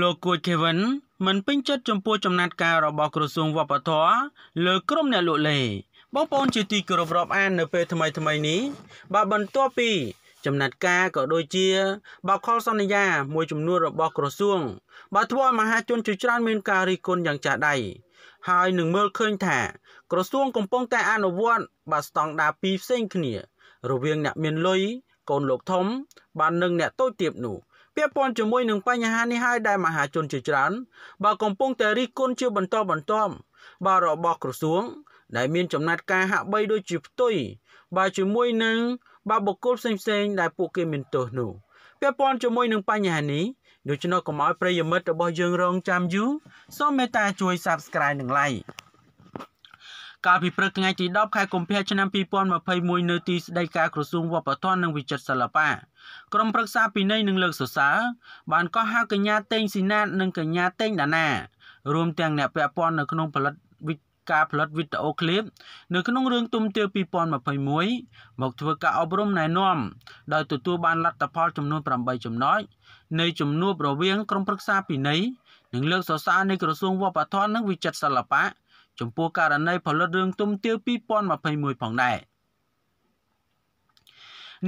លោកគួចខេវិនមិនពេញចិត្តចំពោះចំណាត់ការរបស់ក្រសួងវប្បធម៌លើក្រុមអ្នកលក់លេខបងប្អូនជាទីគោរពរាប់អាន នៅ ពេលថ្មីថ្មីនេះបាទបន្ទាប់ពី ចំណាត់ការក៏ដូចជាបបខលសន្យាមួយចំនួនរបស់ក្រសួង បាទធ្វើឲ្យមហាជនជាច្រើនមាន ការរិះគន់យ៉ាងចាស់ដៃហើយនឹងមើលឃើញថាក្រសួង កំពុងតែអនុវត្តបាទស្តង់ដារពីរផ្សេង គ្នា រវាងអ្នកមានលុយកូនលោកធំបាននឹងអ្នកតូចទៀតនោះពាក់ព័ន្ធជាមួយនឹងបញ្ហានេះហើយដែលមហាជនជាច្រើនបើកំពុងតែរិះគន់ជាបន្តបន្ទាប់បើរបស់ក្រសួងដែលមានចំណាត់ការហាក់បីដូចជាផ្ទុយបើជាមួយនឹងបើបុគ្គលផ្សេងៗដែលពួកគេមានទោសនោះពាក់ព័ន្ធជាមួយនឹងបញ្ហានេះដូច្នោះកុំឲ្យប្រិយមិត្តរបស់យើងរងចាំយូរសូមមេត្តាជួយ Subscribe និង Like កាលពីព្រឹកថ្ងៃទី10ខែកុម្ភៈឆ្នាំ2021នៅទីស្តីការក្រសួងវប្បធម៌និងវិចិត្រសិល្បៈក្រុមប្រឹក្សាពិន័យនិងលើកសរសើរបានកោះហៅកញ្ញាតេងស៊ីណាតនិងកញ្ញាតេងដាណារួមទាំងអ្នកពាក់ព័ន្ធនៅក្នុងផលិតវិការផលិតវីដេអូឃ្លីបនៅក្នុងរឿងទុំទាវ2021មកធ្វើការអប់រំណែនាំដោយទទួលបានលទ្ធផលចំនួន8ចំណុចនៃជំនួបរវាងក្រុមប្រឹក្សាពិន័យនិងលើកសរសើរនៃក្រសួងវប្បធម៌និងវិចិត្រសិល្បៈចំពោះករណីផលិតរឿងទុំទាវ2021ផងដែរ។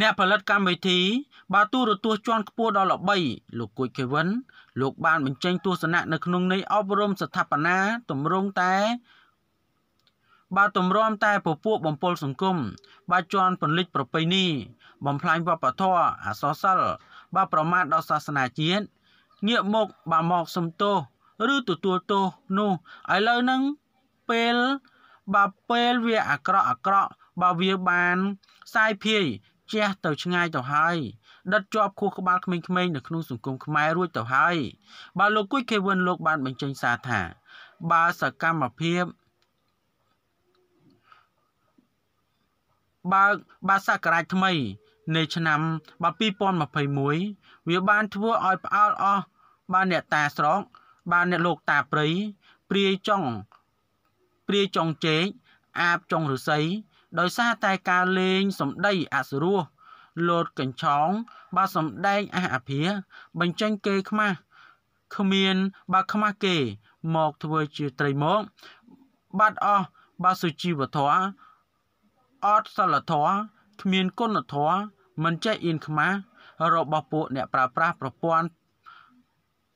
អ្នកផលិតកម្មវិធីបើទូរទស្សន៍ជាន់ខ្ពស់ដល់ល្បីលោកគួយខេវិន លោកបានបញ្ចេញទស្សនៈនៅក្នុងនៃអប់រំស្ថាបនាទម្រង់តែបើទម្រាំតែ ពពួកបំពល់សង្គមបើជន់ពលិចប្រពៃណីបំផ្លាញវប្បធម៌អសរសិលបើប្រមាថដល់សាសនាជាតិងាកមកបើមកសំទោសឬទទួលទោសនោះឥឡូវហ្នឹងពេលបើពេលវាអាក្រក់អាក្រក់បើវាបានសាយភាយជះទៅឆ្ងាយទៅហើយដិតជាប់ខួរក្បាលក្មេងៗនៅក្នុងសង្គមខ្មែររួចទៅហើយបាទលោកគួយខេវុនលោកបានបញ្ចេញសារថាបើសកម្មភាពបើបាសករាជថ្មីនៃឆ្នាំ2021វាបានធ្វើឲ្យផ្អើលអស់បានអ្នកតាស្រកបានអ្នកលោកតាព្រៃព្រាយចង់ព្រាយចង់ជែកអាបចង់រស័យដោយសារតែការលេងសម្ដីអសរោះលោតកញ្ឆោងបើសម្ដែងអះអភាបញ្ចេញគេខ្មាស់គ្មានបើខ្មាស់គេមកធ្វើជាត្រីមក បាត់អស់បើសុជីវធម៌អត់សិលធម៌គ្មានគុណធម៌មិនចេះអៀនខ្មាស់របស់ពួកអ្នកប្រើប្រាស់ប្រព័ន្ធ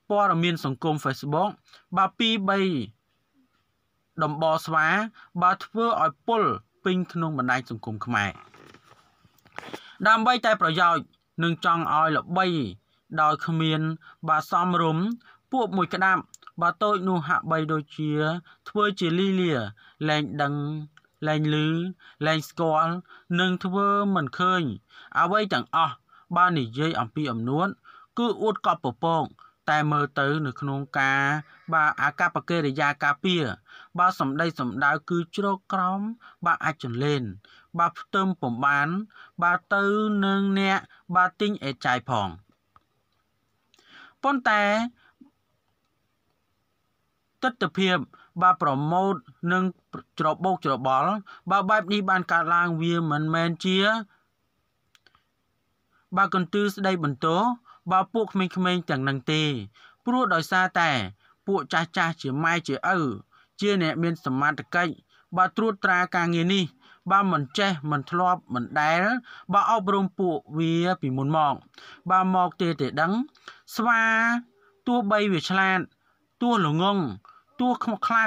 ព័ត៌មានសង្គម Facebook បើ2 3ដំបស្វាបើធ្វើឲ្យពុលពេញក្នុងបណ្ដាញសង្គមខ្មែរដើម្បីតែប្រយោជន៍នឹងចង់ឲ្យល្បី ដោយគ្មានបាសំរុំពួកមួយក្តាប់បើតូចនោះហាក់បីដូចជា ធ្វើជាលីលាលែងដឹងលែងឮលែងស្គាល់និងធ្វើមិនឃើញ អ្វីទាំងអស់បាននិយាយអំពីអំនួតគឺអួតកប់ពពកតែមើលទៅនៅក្នុងការ បាអាកប្បកិរិយាការពារបាសម្ដីសម្ដៅគឺជ្រោកក្រោមបាអាចចន្លេនបាផ្ទឹមពំបាន បាទៅនឹងអ្នកបាទិញអេចាយផងប៉ុន្តែទស្សនភាពបាទប្រម៉ូតនិងច្របោកច្របល់បាទបែបនេះបានកើតឡើងវាមិនមែនជា បាទកន្ទឺស្ដីបន្ទោបើពួកក្មេងៗទាំងនឹងទេព្រោះដោយសារតែ ពួកចាស់ចាស់ជាម៉ែជាឪជាអ្នកមានសមត្ថកិច្ចបើត្រួតត្រាការងារនេះបើមិនចេះ មិនធ្លាប់មិនដែលបើអប់រំពួកវាពីមុនមកបើមកទេទេដឹង ស្វាទោះបីវាឆ្លាតទោះល្ងងទោះខ្មុកខ្លៅ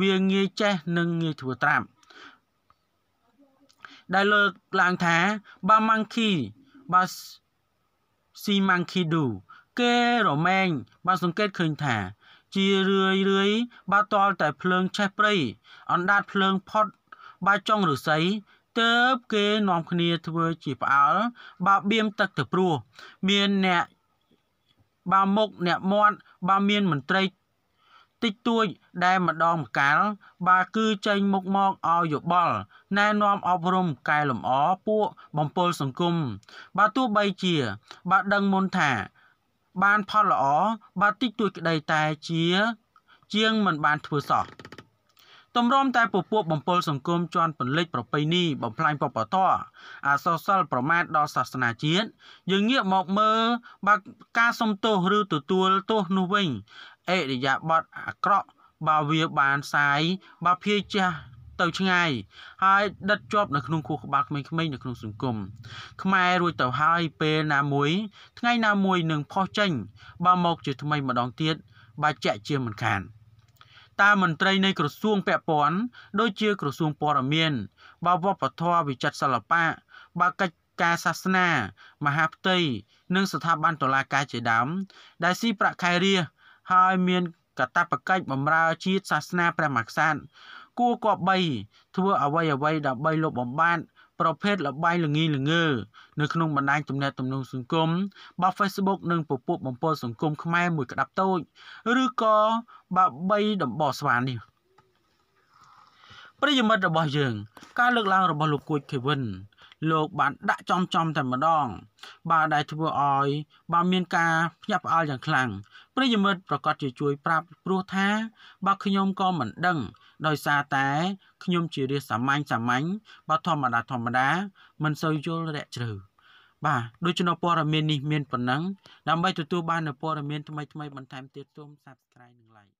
វាងាយចេះ និងងាយធ្វើត្រាប់ដែលលើកឡើងថាបើម៉ាំងឃីបើស៊ីម៉ាំងឃីឌូគេរមែងបានសង្កេតឃើញថា ជារឿយរឿយបើតល់តែភ្លើងឆេះព្រៃអណ្ដាតភ្លើងផុតបើចង់រស័យទៅបគេនាំគ្នាធ្វើជាផ្អើលបើបៀមទឹកទៅព្រោះមានអ្នកបើមុខអ្នកមាត់បើមានមន្ត្រីតិចតួចដែលម្ដងម្កាលបើគឺចេញមុខមកឲ្យយោបល់ណែនាំអប់រំកែលម្អពួកបំពល់សង្គមបើទោះបីជាបើដឹងមុនថា បានផលល្អបើតិចតួចក្តីតែជា ជាងមិនបានធ្វើសោះទម្រាំតែពពួកបំពល់សង្គមជន់ពន្លិចប្រពៃណីបំផ្លាញបពតរអាសរសិលប្រមាថដល់សាសនាជាតិយើងងាកមកមើលបើការសុំទោសឬទទួលទោសនោះវិញអរិយាប័តអាក្រក់បើវាបានសាយបើភាយចាស់ទៅឆ្ងាយហើយដិតជាប់នៅក្នុងខួរក្បាលក្មេងៗនៅក្នុងសង្គមខ្មែររួចទៅហើយពេលណាមួយថ្ងៃណាមួយនឹងផុសចេញបើមកជាថ្មីម្ដងទៀតបើចាក់ជាមិនខាន។តើមន្ត្រីនៃក្រសួងពាក់ព័ន្ធដូចជា ក្រសួងព័ត៌មានបើវប្បធម៌វិចិត្រសិល្បៈបើកិច្ចការសាសនា មហាផ្ទៃនិងស្ថាប័នតុលាការជាដើមដែលស៊ីប្រាក់ខែរាជហើយមានកតបកិច្ចបម្រើជាតិសាសនាព្រះមហាក្សត្រគួរគប្បីធ្វើអ្វីអ្វីដើម្បីលុបបំបាត់ប្រភេទល្បែងល្ងីល្ងើនៅក្នុងបណ្ដាញទំនាក់ទំនងសង្គមបើ Facebook និងពពួកបំពល់សង្គមខ្មែរមួយក្តាប់តូចឬក៏បើ3ដំបងស្វានេះប្រិយមិត្តរបស់យើង ការលើកឡើងរបស់លោកគួចខេវិនលោកបានដាក់ចំចំតែម្ដងបាទដែលធ្វើឲ្យបាទមានការភ្ញាក់ផ្អើលយ៉ាងខ្លាំងប្រិយមិត្តប្រកាសជាជួយ ប្រាប់ព្រោះថាបាទខ្ញុំក៏មិនដឹង ដោយសារតែខ្ញុំជារាសសាមញ្ញសាមញ្ញបាទធម្មតាធម្មតាមិនសូវយល់រាក់ជ្រៅបាទដូច្នោះព័ត៌មាននេះមានប៉ុណ្ណឹង ដើម្បីទទួលបាននូវព័ត៌មានថ្មីៗបន្ថែមទៀតសូម Subscribe និង Like